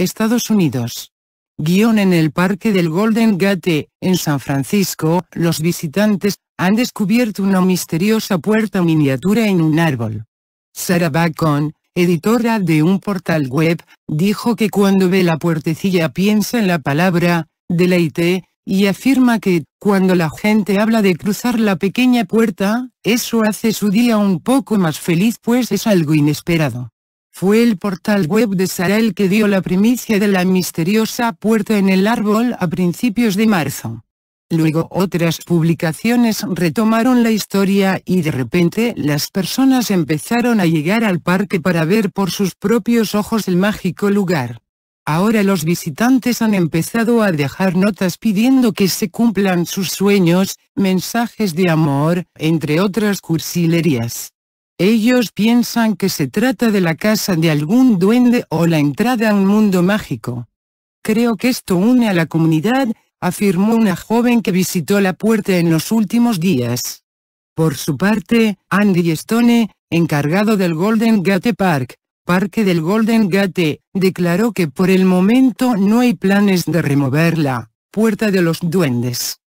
Estados Unidos. Guión en el Parque del Golden Gate, en San Francisco, los visitantes han descubierto una misteriosa puerta miniatura en un árbol. Sarah Bacon, editora de un portal web, dijo que cuando ve la puertecilla piensa en la palabra, deleite, y afirma que, cuando la gente habla de cruzar la pequeña puerta, eso hace su día un poco más feliz pues es algo inesperado. Fue el portal web de Sarel que dio la primicia de la misteriosa puerta en el árbol a principios de marzo. Luego otras publicaciones retomaron la historia y de repente las personas empezaron a llegar al parque para ver por sus propios ojos el mágico lugar. Ahora los visitantes han empezado a dejar notas pidiendo que se cumplan sus sueños, mensajes de amor, entre otras cursilerías. Ellos piensan que se trata de la casa de algún duende o la entrada a un mundo mágico. Creo que esto une a la comunidad, afirmó una joven que visitó la puerta en los últimos días. Por su parte, Andy Stone, encargado del Golden Gate Park, Parque del Golden Gate, declaró que por el momento no hay planes de remover la puerta de los duendes.